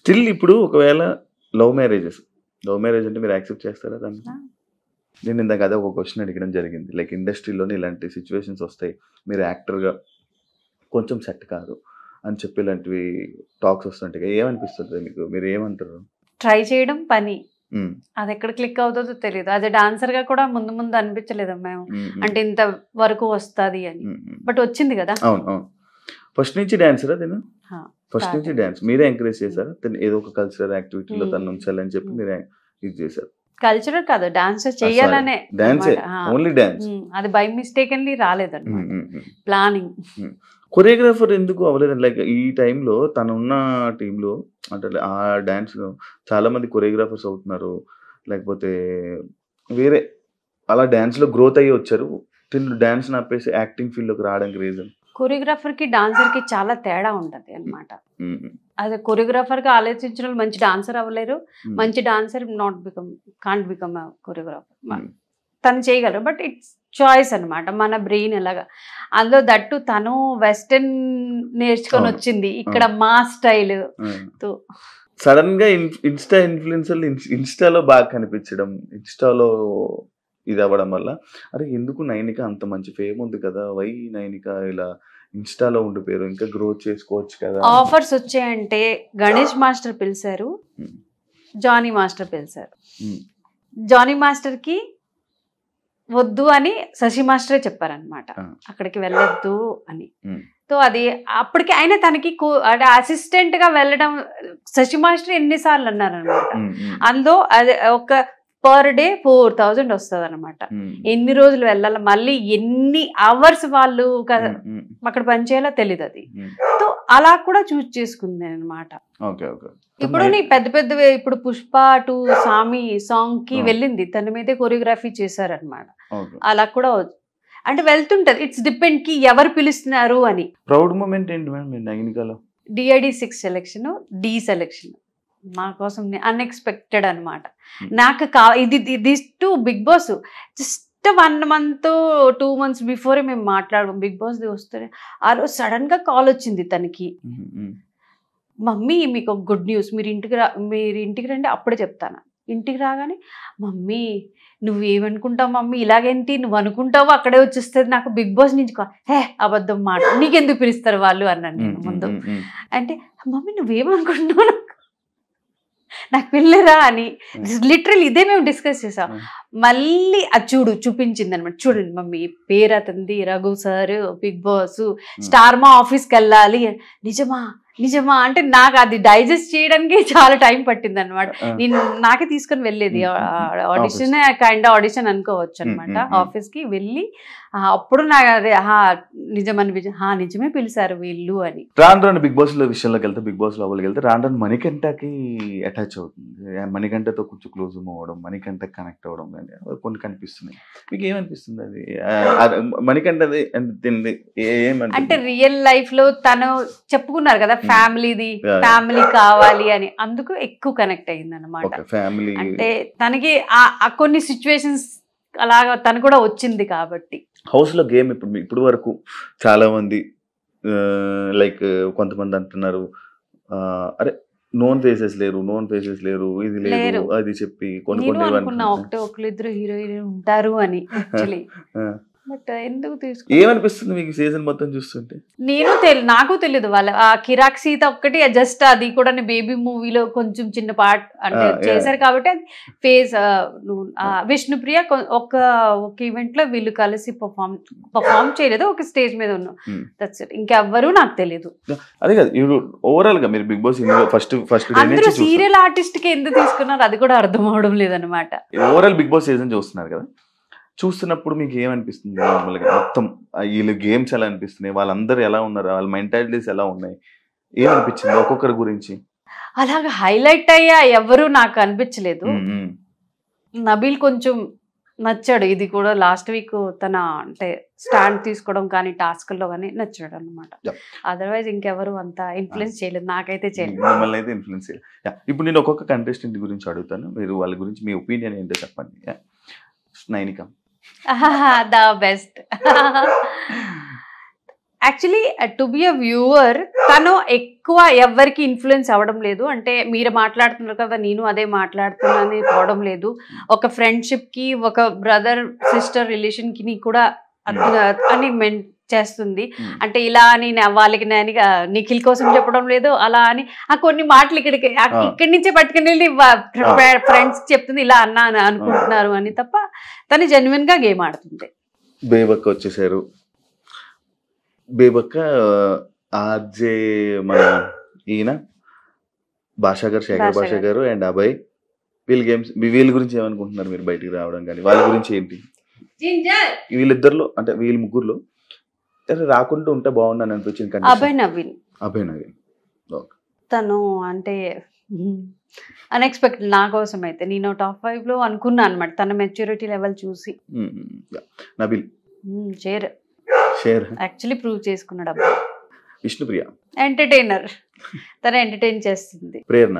Still ఇప్పుడు ఒకవేళ love marriages love marriage అంటే మీరు యాక్సెప్ట్ చేస్తారా దాన్ని నేను ఇందాక అదే ఒక క్వశ్చన్ అడగడం జరిగింది లైక్ ఇండస్ట్రీలోని ఇలాంటి సిచ్యువేషన్స్ వస్తాయి మీరు యాక్టర్గా కొంచెం సెట్ కాదు అని చెప్పి ఇలాంటివి టాక్స్ వస్తుంటాయి ఏమనిపిస్తుంది మీకు మీరు ఏమంటారు ట్రై చేయడం పని అది ఎక్కడ క్లిక్ అవుతుందో తెలియదు అది డాన్సర్ గా కూడా ముందు ముందు అనిపించలేదు మేము అంటే ఇంత వరకు వస్తుంది అని బట్ వచ్చింది కదా ఫస్ట్ నుంచి డాన్సరా తిను ఫస్ట్ నుంచి డాన్స్ మీరే ఎంకరేజ్ చేశారు తను ఏదో ఒక కల్చరల్ యాక్టివిటీలో hmm. తను ఉంచాలని చెప్పి hmm. మీరు ఇది చేశారు కల్చరల్ కాదు డాన్స్ ah, చేయాలనే డాన్స్ ఓన్లీ డాన్స్ అది బై మిస్టేక్ అని రాలేదండి ప్లానింగ్ కొరియోగ్రాఫర్ ఎందుకు అవ్వలేదు లైక్ ఈ టైంలో తను ఉన్న టీంలో అంటే ఆ డాన్స్ చాలా మంది కొరియోగ్రాఫర్స్ అవుతున్నారు లేకపోతే వేరే అలా డాన్స్లో గ్రోత్ అయ్యి వచ్చారు తిన్ను డాన్స్ నాపేసి యాక్టింగ్ ఫీల్డ్లోకి రావడానికి రీజన్ కొరియోగ్రాఫర్కి డాన్సర్కి చాలా తేడా ఉంటుంది అనమాట అదే కొరియోగ్రాఫర్గా ఆలోచించిన వాళ్ళు మంచి డాన్సర్ అవ్వలేరు మంచి dancer not become can't become choreographer తను చేయగలరు బట్ ఇట్స్ చాయిస్ అనమాట మన బ్రెయిన్ ఎలాగా అందులో దట్టు తను వెస్టర్న్ నేర్చుకొని వచ్చింది ఇక్కడ మా స్టైల్ తో సడన్ గా ఇన్స్టా ఇన్ఫ్లుయెన్సర్లు ఇన్స్టాలో బాగా కనిపించడం ఇన్స్టాలో ఇది అవ్వడం వల్ల అరే ఎందుకు నైనిక అంత మంచి ఫేమ్ ఉంది కదా వై నైనిక ఇలా ఇన్స్టాలో ఉండిపోయారు ఇంకా గ్రోత్ చేసుకోవచ్చు కదా ఆఫర్స్ వచ్చాయంటే గణేష్ మాస్టర్ పిలిచారు జానీ మాస్టర్ పిలిచారు జానీ మాస్టర్కి వద్దు అని శశి మాస్టరే చెప్పారనమాట అక్కడికి వెళ్ళొద్దు అని సో అది అప్పటికి ఆయన తనకి అంటే అసిస్టెంట్ గా వెళ్ళడం శశి మాస్టర్ ఎన్నిసార్లు అన్నారనమాట అందులో అది ఒక పర్ డే ఫోర్ థౌజండ్ వస్తుంది అనమాట ఎన్ని రోజులు వెళ్ళాలి మళ్ళీ ఎన్ని అవర్స్ వాళ్ళు hmm, hmm. అక్కడ పనిచేయాలో తెలియదు అది hmm. సో అలా కూడా చూస్ చేసుకుంది అనమాట ఇప్పుడు నీ పెద్ద పెద్ద ఇప్పుడు పుష్ప టు స్వామి సాంగ్ కి వెళ్ళింది తన మీదే కొరియోగ్రఫీ చేశారనమాట అలా కూడా అంటే వెళ్తుంటది ఇట్స్ డిపెండ్ కి ఎవరు పిలుస్తున్నారు అని ప్రౌడ్ మూమెంట్ ఏంటి madam DID six selection the selection మా కోసం అన్ఎక్స్పెక్టెడ్ అనమాట hmm. నాకు కా ఇది this to Bigg Boss just one month two months before మేము మాట్లాడము బిగ్ బాస్ వస్తే ఆ రోజు సడన్ గా కాల్ వచ్చింది తనకి hmm, hmm. మమ్మీ మీకు ఒక గుడ్ న్యూస్ మీరు ఇంటికి రా మీరు ఇంటికి రండి అప్పుడే చెప్తాను ఇంటికి రాగానే మమ్మీ నువ్వు ఏమనుకుంటావు మమ్మీ ఇలాగేంటి నువ్వు అనుకుంటావు అక్కడే వచ్చేస్తుంది నాకు బిగ్ బాస్ నుంచి హే అబద్ధం మాట నీకెందుకు పిలుస్తారు వాళ్ళు అన్నాను ముందు అంటే మమ్మీ నువ్వేమనుకుంటున్నావు నాకు పిల్లరా అని లిటరల్ ఇదే మేము డిస్కస్ చేసాం మళ్ళీ అది చూడు చూపించింది అనమాట చూడండి మమ్మీ పేరు అతంది Raghu sir Bigg Boss Star Maa ఆఫీస్కి వెళ్ళాలి నిజమా నిజమా అంటే నాకు అది డైజెస్ట్ చేయడానికి చాలా టైం పట్టింది అనమాట నేను నాకే తీసుకొని వెళ్ళేది ఆడిషన్ కైండ్ ఆడిషన్ అనుకోవచ్చు అనమాట ఆఫీస్కి వెళ్ళి అప్పుడు నాకు అదే హా నిజమని హా నిజమే పిలిచారు వీళ్ళు అని రాను రాను బిగ్ బాస్ లో విషయంలోకి వెళ్తే బిగ్ బాస్ లోపలికి వెళ్తే రాను రాను మణికంటకి అటాచ్ అవుతుంది మణికంటతో కొంచెం క్లోజ్ అవ్వడం మణికంట కనెక్ట్ అవ్వడం అండి కొన్ని కనిపిస్తున్నాయి మీకు ఏమనిపిస్తుంది అది మణికంటది తింది అంటే రియల్ లైఫ్ లో తను చెప్పుకున్నారు కదా ఫ్యామిలీది ఫ్యామిలీ కావాలి అని అందుకు ఎక్కువ కనెక్ట్ అయింది అనమాట ఫ్యామిలీ అంటే తనకి ఆ కొన్ని సిచ్యువేషన్స్ అలాగా తను కూడా వచ్చింది కాబట్టి హౌస్ లో గేమ్ ఇప్పుడు ఇప్పుడు వరకు చాలా మంది లైక్ కొంతమంది అంటున్నారు అరే నోన్ ఫేసెస్ లేరు నోన్ ఫేసెస్ లేరు ఇది లేరు అది చెప్పి కొన్ని కొన్ని అనుకున్నా ఒకటే ఒకళ్ళు ఇద్దరు హీరో హీరోయిన్ ఉంటారు అని యాక్చువల్లీ బట్ ఎందుకు తీసుకో ఏమనిపిస్తుంది మీకు సీజన్ మొత్తం చూస్తుంటే నేను తెలి నాకు తెలియదు వాళ్ళ ఆ కిరాక్ సీత ఒక్కటి జస్ట్ అది కూడా బేబీ మూవీలో కొంచెం చిన్న పార్ట్ అంటే చేశారు కాబట్టి అది ఫేస్ విష్ణుప్రియ ఒక ఒక ఈవెంట్ లో వీళ్ళు కలిసి పర్ఫామ్ పర్ఫామ్ చేయలేదు ఒక స్టేజ్ మీద ఉన్నాం దట్స్ hmm. ఇట్ ఇంకెవ్వరూ నాకు తెలియదు అదే కదా ఓవరాల్ గా మీరు బిగ్ బాస్ ఫస్ట్ ఫస్ట్ అందరూ సీరియల్ ఆర్టిస్ట్ కి ఎందుకు తీసుకున్నారు అది కూడా అర్థం అవడం లేదనమాట ఓవరాల్ బిగ్ బాస్ సీజన్ చూస్తున్నారు కదా చూస్తున్నప్పుడు మీకు ఏమనిపిస్తుంది నార్మల్గా మొత్తం వీళ్ళు గేమ్స్ ఎలా అనిపిస్తున్నాయి వాళ్ళందరూ ఎలా ఉన్నారు వాళ్ళ మెంటాలిటీస్ ఎలా ఉన్నాయి ఏమనిపించింది ఒక్కొక్కరి గురించి అలాగా హైలైట్ అయ్యా ఎవరు నాకు అనిపించలేదు నబీల్ కొంచెం నచ్చాడు ఇది కూడా లాస్ట్ వీక్ తన అంటే స్టాండ్ తీసుకోవడం కానీ టాస్క్లో కానీ నచ్చాడు అనమాట అదర్వైజ్ ఇంకెవరు అంత ఇన్ఫ్లుయెన్స్ చేయలేదు నాకైతే చేయలేదు మిమ్మల్ని అయితే ఇన్ఫ్లుయెన్స్ ఇప్పుడు నేను ఒక్కొక్క కంటెస్టెంట్ గురించి అడుగుతాను మీరు వాళ్ళ గురించి మీ ఒపీనియన్ ఏంటో చెప్పండి Nainika the best actually to be a viewer తను ఎక్కువ ఎవరికి ఇన్ఫ్లుయెన్స్ అవ్వడం లేదు అంటే మీరు మాట్లాడుతున్నారు కదా నేను అదే మాట్లాడుతున్నానని పోవడం లేదు ఒక ఫ్రెండ్షిప్కి ఒక బ్రదర్ సిస్టర్ రిలేషన్కి నీ కూడా hmm. అని మెన్ చేస్తుంది hmm. అంటే ఇలా అని వాళ్ళకి నేను నిఖిల్ కోసం చెప్పడం లేదు అలా అని ఆ కొన్ని మాటలు ఇక్కడికి ఇక్కడి నుంచే పట్టుకుని వెళ్ళి ఫ్రెండ్స్ చెప్తుంది ఇలా అన్నా అనుకుంటున్నారు అని తప్ప తను గా గేమ్ ఆడుతుంది బేబక్క వచ్చేసారు బేబక్క ఆర్జే మన ఈయన భాషాగర్ గారు శేఖర్ భాషా గారు అండ్ అభయ్ వీళ్ళు గేమ్స్ వీళ్ళ గురించి ఏమనుకుంటున్నారు మీరు బయటికి రావడం కానీ వాళ్ళ గురించి ఏంటి వీళ్ళిద్దరులో అంటే వీళ్ళ ముగ్గురులో రాకుండా ఉంటే బాగుందని అనిపించింది అభయ్ నవీన్ అభయ్ నవీన్ తను అంటే అన్ఎక్స్పెక్టెడ్ నా కోసం అయితే నేను టాప్ ఫైవ్ లో అనుకున్నా అనమాట తన మెచ్యూరిటీ లెవెల్ చూసి నబిల్ షేర్ షేర్ యాక్చువల్లీ ప్రూవ్ చేసుకున్నాడు అబ్బా విష్ణుప్రియ ఎంటర్టైనర్ తన ఎంటర్టైన్ చేస్తుంది ప్రేరణ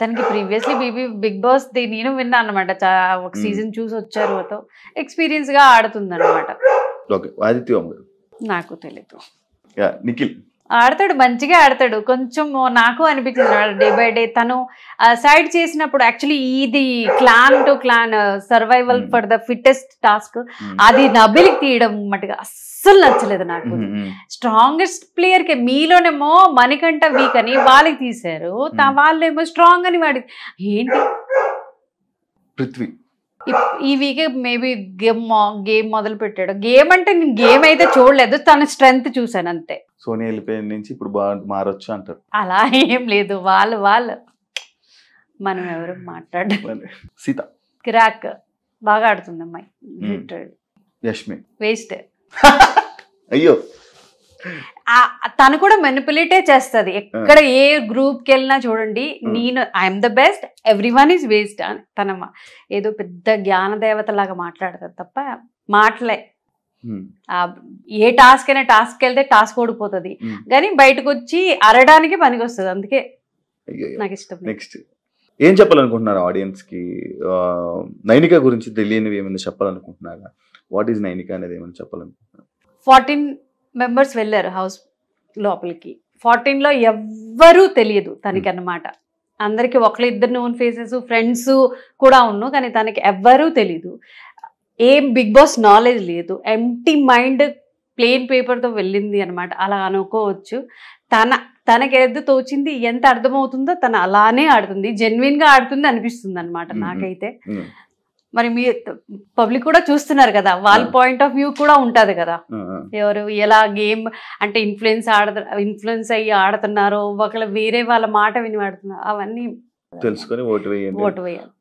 తనకి ప్రీవియస్లీ బీబీ బిగ్ బాస్ ది నేను విన్నా అనమాట ఒక సీజన్ చూసి వచ్చారు అతో ఎక్స్పీరియన్స్ గా ఆడుతుంది అనమాట నాకు తెలియదు నిఖిల్ ఆడతాడు మంచిగా ఆడతాడు కొంచెం నాకు అనిపించింది డే బై డే తను సైడ్ చేసినప్పుడు యాక్చువల్లీ ఇది clan to clan survival for the fittest task అది నబిలికి తీయడం మటుగా అస్సలు నచ్చలేదు నాకు స్ట్రాంగెస్ట్ hmm, ప్లేయర్ hmm. కి మీలోనేమో మనకంట వీక్ అని వాళ్ళకి తీశారు ఏమో hmm. స్ట్రాంగ్ అని వాడి ఏంటి పృథ్వీ ఈ వీక్ మేబీ గేమ్ గేమ్ మొదలు పెట్టాడు గేమ్ అంటే నేను గేమ్ అయితే చూడలేదు తన స్ట్రెంగ్త్ చూశాను అంతే సోనియా వెళ్ళిపోయిన నుంచి ఇప్పుడు బాగా మారొచ్చు అంటారు అలా ఏం లేదు వాళ్ళు వాళ్ళు మనం ఎవరు మాట్లాడాలి సీత కిరాక్ బాగా ఆడుతుంది అమ్మాయి యష్మి వేస్ట్ అయ్యో తను కూడా మెనిపులేటే చేస్తుంది ఎక్కడ ఏ గ్రూప్ కి వెళ్ళినా చూడండి నేను I'm the best everyone is waste అని తన ఏదో పెద్ద జ్ఞాన దేవత లాగా మాట్లాడతారు తప్ప మాటలే ఏ టాస్క్ అయినా టాస్క్ వెళ్తే టాస్క్ ఓడిపోతుంది కానీ బయటకు వచ్చి అరడానికి పనికి వస్తుంది అందుకే నాకు ఇష్టం నెక్స్ట్ ఏం చెప్పాలనుకుంటున్నారు ఆడియన్స్ కి నైనిక గురించి తెలియనివి ఏమైనా చెప్పాలనుకుంటున్నారా వాట్ ఈస్ నైనిక అనేది ఏమైనా చెప్పాలనుకుంటున్నారు ఫార్టీన్ మెంబర్స్ వెళ్ళారు హౌస్ లోపలికి ఫార్టీన్ లో ఎవ్వరూ తెలియదు తనకి అన్నమాట అందరికి ఒకళ్ళు ఇద్దరు నోన్ ఫేసెస్ ఫ్రెండ్స్ కూడా ఉన్నాం కానీ తనకి ఎవ్వరూ తెలీదు ఏం బిగ్ బాస్ నాలెడ్జ్ లేదు ఎంటీ మైండ్ ప్లెయిన్ పేపర్తో వెళ్ళింది అనమాట అలా అనుకోవచ్చు తన తనకి ఎద్దు తోచింది ఎంత అర్థమవుతుందో తను అలానే ఆడుతుంది జెన్యున్గా ఆడుతుంది అనిపిస్తుంది అనమాట నాకైతే మరి మీ పబ్లిక్ కూడా చూస్తున్నారు కదా వాళ్ళ పాయింట్ ఆఫ్ వ్యూ కూడా ఉంటుంది కదా ఎవరు ఎలా గేమ్ అంటే ఇన్ఫ్లుయెన్స్ ఆడ ఇన్ఫ్లుయెన్స్ అయ్యి ఆడుతున్నారో ఒకళ్ళు వేరే వాళ్ళ మాట విని ఆడుతున్నారు అవన్నీ తెలుసుకొని ఓటు వేయాలి